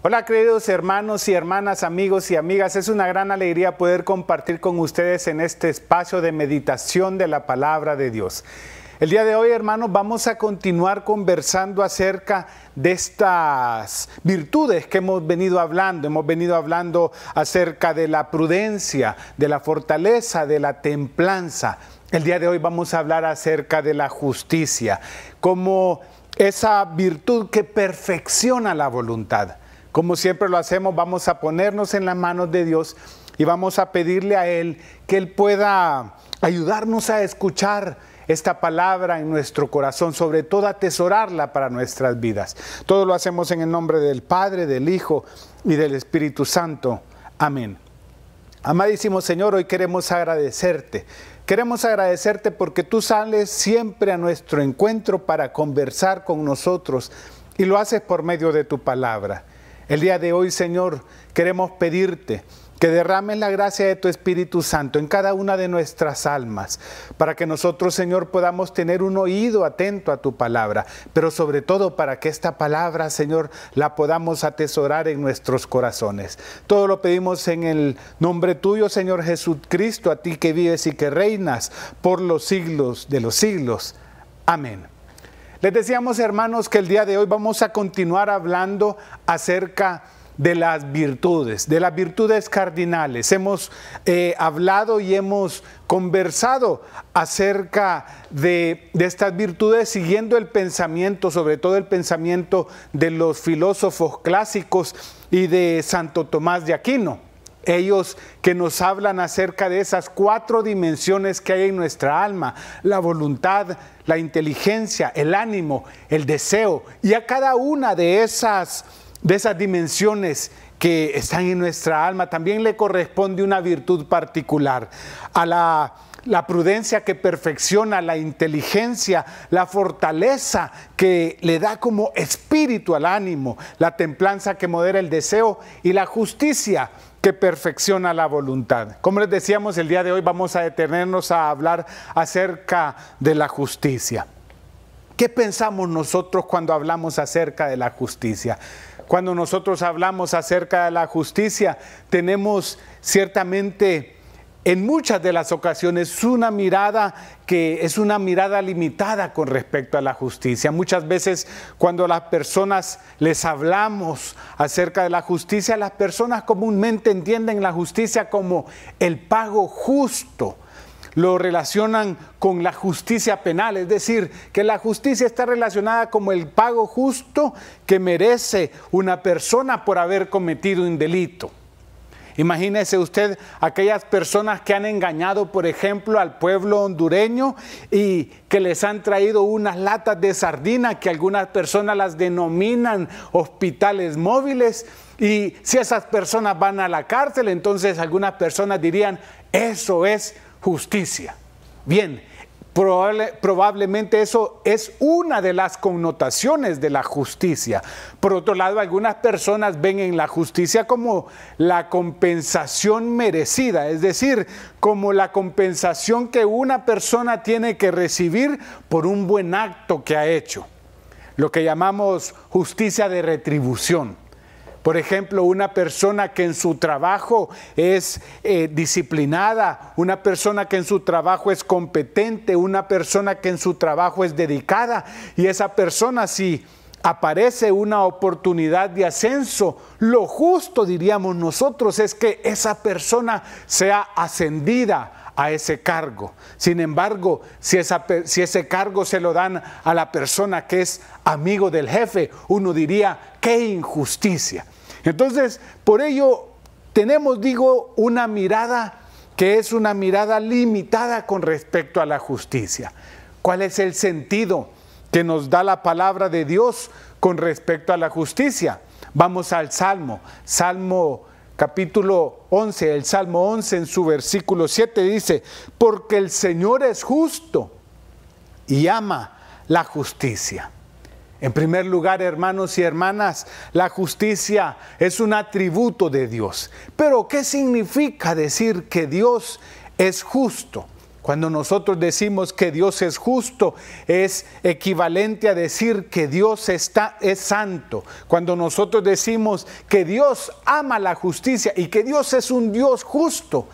Hola queridos hermanos y hermanas, amigos y amigas, es una gran alegría poder compartir con ustedes en este espacio de meditación de la palabra de Dios. El día de hoy, hermanos, vamos a continuar conversando acerca de estas virtudes que hemos venido hablando. Hemos venido hablando acerca de la prudencia, de la fortaleza, de la templanza. El día de hoy vamos a hablar acerca de la justicia, como esa virtud que perfecciona la voluntad. Como siempre lo hacemos, vamos a ponernos en las manos de Dios y vamos a pedirle a Él que Él pueda ayudarnos a escuchar esta palabra en nuestro corazón, sobre todo atesorarla para nuestras vidas. Todo lo hacemos en el nombre del Padre, del Hijo y del Espíritu Santo. Amén. Amadísimo Señor, hoy queremos agradecerte. Queremos agradecerte porque tú sales siempre a nuestro encuentro para conversar con nosotros y lo haces por medio de tu palabra. El día de hoy, Señor, queremos pedirte que derrames la gracia de tu Espíritu Santo en cada una de nuestras almas, para que nosotros, Señor, podamos tener un oído atento a tu palabra, pero sobre todo para que esta palabra, Señor, la podamos atesorar en nuestros corazones. Todo lo pedimos en el nombre tuyo, Señor Jesucristo, a ti que vives y que reinas por los siglos de los siglos. Amén. Les decíamos, hermanos, que el día de hoy vamos a continuar hablando acerca de las virtudes, de las virtudes cardinales. Hemos eh, hablado y hemos conversado acerca de, estas virtudes siguiendo el pensamiento, sobre todo el pensamiento de los filósofos clásicos y de Santo Tomás de Aquino ellos que nos hablan acerca de esas cuatro dimensiones que hay en nuestra alma, la voluntad, la inteligencia, el ánimo, el deseo, y a cada una de esas, de esas dimensiones que están en nuestra alma también le corresponde una virtud particular, a la la prudencia que perfecciona la inteligencia, la fortaleza que le da como espíritu al ánimo, la templanza que modera el deseo y la justicia perfecciona la voluntad. Como les decíamos, el día de hoy vamos a detenernos a hablar acerca de la justicia. ¿Qué pensamos nosotros cuando hablamos acerca de la justicia? Cuando nosotros hablamos acerca de la justicia, tenemos ciertamente en muchas de las ocasiones una mirada que es una mirada limitada con respecto a la justicia. Muchas veces cuando las personas les hablamos acerca de la justicia, las personas comúnmente entienden la justicia como el pago justo lo relacionan con la justicia penal, es decir, que la justicia está relacionada como el pago justo que merece una persona por haber cometido un delito. Imagínese usted aquellas personas que han engañado, por ejemplo, al pueblo hondureño y que les han traído unas latas de sardina que algunas personas las denominan hospitales móviles. Y si esas personas van a la cárcel, entonces algunas personas dirían, eso es justicia. Bien, probablemente eso es una de las connotaciones de la justicia. Por otro lado, algunas personas ven en la justicia como la compensación merecida, es decir, como la compensación que una persona tiene que recibir por un buen acto que ha hecho, lo que llamamos justicia de retribución. Por ejemplo, una persona que en su trabajo es eh, disciplinada, una persona que en su trabajo es competente, una persona que en su trabajo es dedicada y esa persona si aparece una oportunidad de ascenso, lo justo diríamos nosotros es que esa persona sea ascendida, a ese cargo. Sin embargo, si, ese cargo se lo dan a la persona que es amigo del jefe, uno diría, qué injusticia. Entonces, por ello tenemos, digo, una mirada que es una mirada limitada con respecto a la justicia. ¿Cuál es el sentido que nos da la palabra de Dios con respecto a la justicia? Vamos al Salmo, Salmo capítulo 11, el Salmo 11 en su versículo 7 dice, porque el Señor es justo y ama la justicia. En primer lugar, hermanos y hermanas, la justicia es un atributo de Dios. Pero, ¿qué significa decir que Dios es justo? Cuando nosotros decimos que Dios es justo, es equivalente a decir que Dios está, es santo. Cuando nosotros decimos que Dios ama la justicia y que Dios es un Dios justo,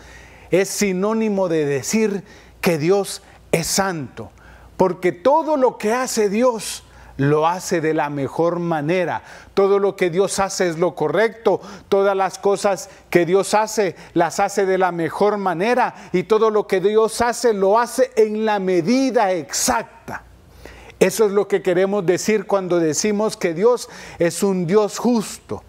es sinónimo de decir que Dios es santo. Porque todo lo que hace Dios lo hace de la mejor manera. Todo lo que Dios hace es lo correcto. Todas las cosas que Dios hace las hace de la mejor manera. Y todo lo que Dios hace lo hace en la medida exacta. Eso es lo que queremos decir cuando decimos que Dios es un Dios justo.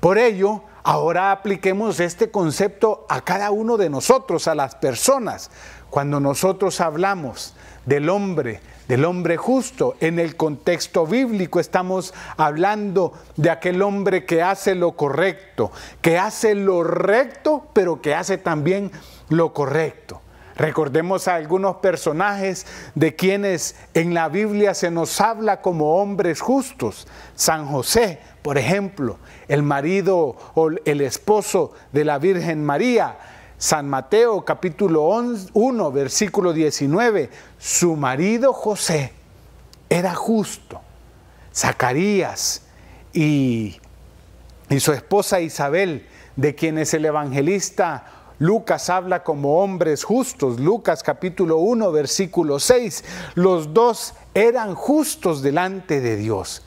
Por ello, ahora apliquemos este concepto a cada uno de nosotros, a las personas. Cuando nosotros hablamos del hombre, del hombre justo. En el contexto bíblico estamos hablando de aquel hombre que hace lo correcto, que hace lo recto, pero que hace también lo correcto. Recordemos a algunos personajes de quienes en la Biblia se nos habla como hombres justos. San José, por ejemplo, el marido o el esposo de la Virgen María San Mateo capítulo 1, versículo 19, su marido José era justo. Zacarías y, su esposa Isabel, de quienes el evangelista Lucas habla como hombres justos. Lucas capítulo 1, versículo 6, los dos eran justos delante de Dios.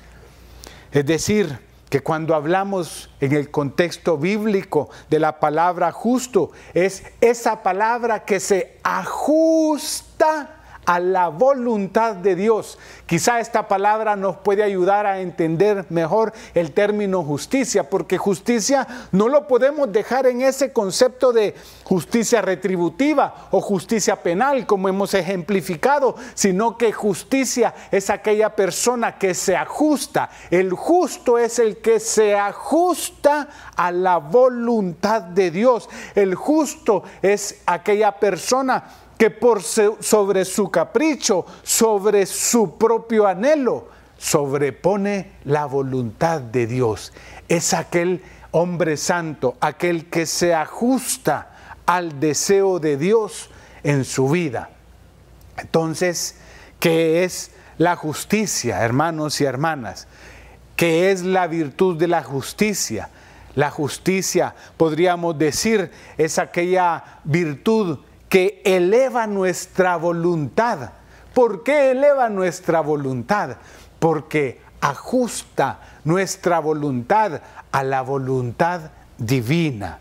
Es decir, que cuando hablamos en el contexto bíblico de la palabra justo, es esa palabra que se ajusta a la voluntad de Dios. Quizá esta palabra nos puede ayudar a entender mejor el término justicia, porque justicia no lo podemos dejar en ese concepto de justicia retributiva o justicia penal, como hemos ejemplificado, sino que justicia es aquella persona que se ajusta. El justo es el que se ajusta a la voluntad de Dios. El justo es aquella persona que por sobre su capricho, sobre su propio anhelo, sobrepone la voluntad de Dios. Es aquel hombre santo, aquel que se ajusta al deseo de Dios en su vida. Entonces, ¿qué es la justicia, hermanos y hermanas? ¿Qué es la virtud de la justicia? La justicia, podríamos decir, es aquella virtud que eleva nuestra voluntad. ¿Por qué eleva nuestra voluntad? Porque ajusta nuestra voluntad a la voluntad divina.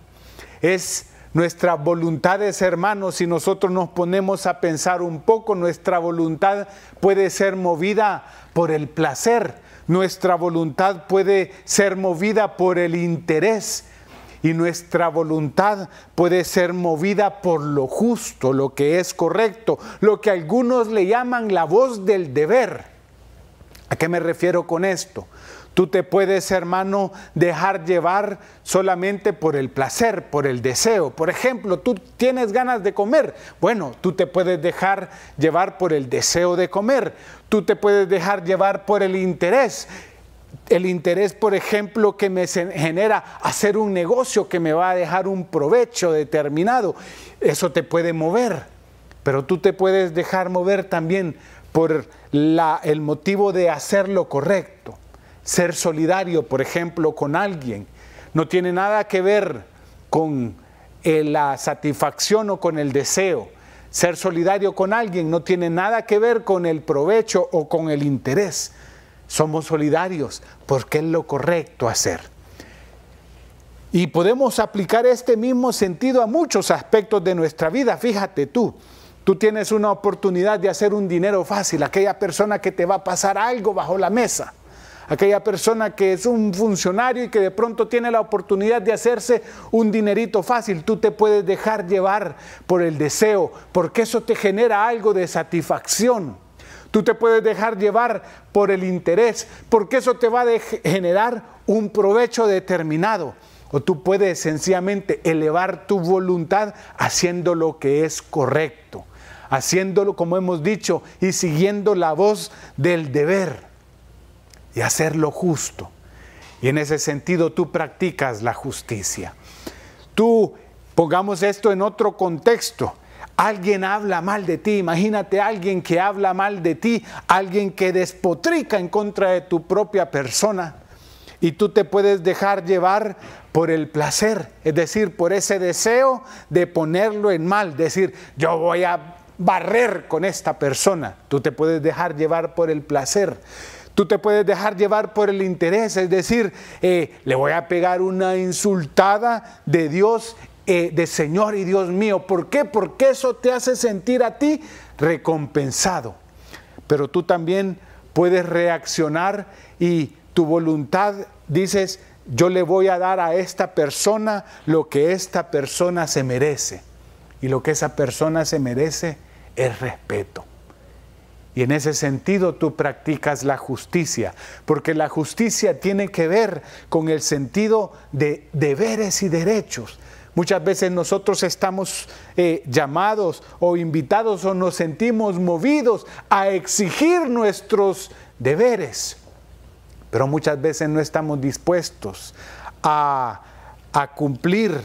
Es nuestra voluntad hermanos, si nosotros nos ponemos a pensar un poco, nuestra voluntad puede ser movida por el placer, nuestra voluntad puede ser movida por el interés, y nuestra voluntad puede ser movida por lo justo, lo que es correcto, lo que algunos le llaman la voz del deber. ¿A qué me refiero con esto? Tú te puedes, hermano, dejar llevar solamente por el placer, por el deseo. Por ejemplo, tú tienes ganas de comer. Bueno, tú te puedes dejar llevar por el deseo de comer. Tú te puedes dejar llevar por el interés el interés, por ejemplo, que me genera hacer un negocio que me va a dejar un provecho determinado, eso te puede mover, pero tú te puedes dejar mover también por el motivo de hacer lo correcto, ser solidario, por ejemplo, con alguien. No tiene nada que ver con eh, la satisfacción o con el deseo. Ser solidario con alguien no tiene nada que ver con el provecho o con el interés somos solidarios porque es lo correcto hacer. Y podemos aplicar este mismo sentido a muchos aspectos de nuestra vida. Fíjate tú, tú tienes una oportunidad de hacer un dinero fácil, aquella persona que te va a pasar algo bajo la mesa aquella persona que es un funcionario y que de pronto tiene la oportunidad de hacerse un dinerito fácil. Tú te puedes dejar llevar por el deseo, porque eso te genera algo de satisfacción. Tú te puedes dejar llevar por el interés, porque eso te va a generar un provecho determinado. O tú puedes sencillamente elevar tu voluntad haciendo lo que es correcto, haciéndolo como hemos dicho y siguiendo la voz del deber y hacer lo justo. Y en ese sentido tú practicas la justicia. Tú, pongamos esto en otro contexto, Alguien habla mal de ti, imagínate alguien que habla mal de ti, alguien que despotrica en contra de tu propia persona. Y tú te puedes dejar llevar por el placer, es decir, por ese deseo de ponerlo en mal, decir, yo voy a barrer con esta persona. Tú te puedes dejar llevar por el placer. Tú te puedes dejar llevar por el interés, es decir, eh, le voy a pegar una insultada de Dios eh, de Señor y Dios mío. ¿Por qué? Porque eso te hace sentir a ti recompensado. Pero tú también puedes reaccionar y tu voluntad dices, yo le voy a dar a esta persona lo que esta persona se merece. Y lo que esa persona se merece es respeto. Y en ese sentido tú practicas la justicia, porque la justicia tiene que ver con el sentido de deberes y derechos. Muchas veces nosotros estamos eh, llamados o invitados o nos sentimos movidos a exigir nuestros deberes, pero muchas veces no estamos dispuestos a, cumplir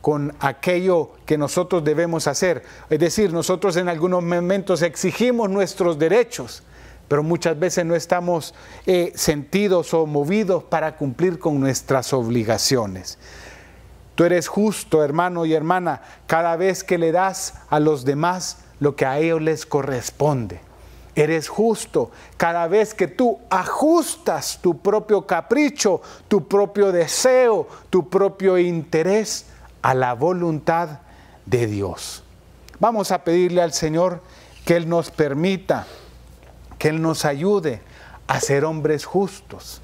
con aquello que nosotros debemos hacer. Es decir, nosotros en algunos momentos exigimos nuestros derechos, pero muchas veces no estamos eh, sentidos o movidos para cumplir con nuestras obligaciones. Tú eres justo, hermano y hermana, cada vez que le das a los demás lo que a ellos les corresponde. Eres justo cada vez que tú ajustas tu propio capricho, tu propio deseo, tu propio interés a la voluntad de Dios. Vamos a pedirle al Señor que Él nos permita, que Él nos ayude a ser hombres justos,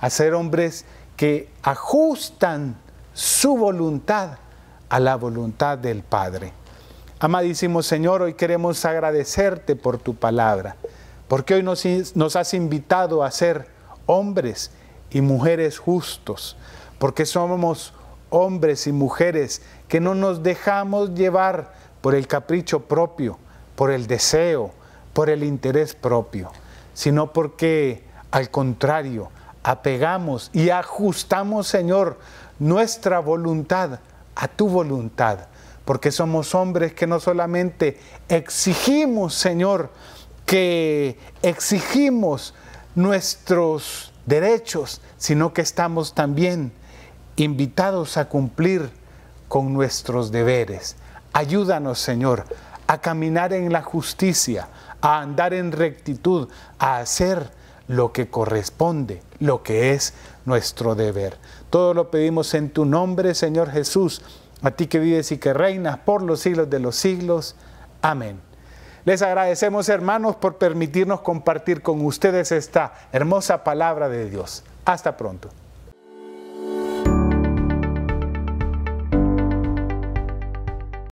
a ser hombres que ajustan su voluntad a la voluntad del Padre. Amadísimo Señor, hoy queremos agradecerte por tu palabra, porque hoy nos, has invitado a ser hombres y mujeres justos, porque somos hombres y mujeres que no nos dejamos llevar por el capricho propio, por el deseo, por el interés propio, sino porque al contrario, apegamos y ajustamos, Señor, nuestra voluntad a tu voluntad, porque somos hombres que no solamente exigimos, Señor, que exigimos nuestros derechos, sino que estamos también invitados a cumplir con nuestros deberes. Ayúdanos, Señor, a caminar en la justicia, a andar en rectitud, a hacer lo que corresponde, lo que es nuestro deber. Todo lo pedimos en tu nombre, Señor Jesús, a ti que vives y que reinas por los siglos de los siglos. Amén. Les agradecemos, hermanos, por permitirnos compartir con ustedes esta hermosa palabra de Dios. Hasta pronto.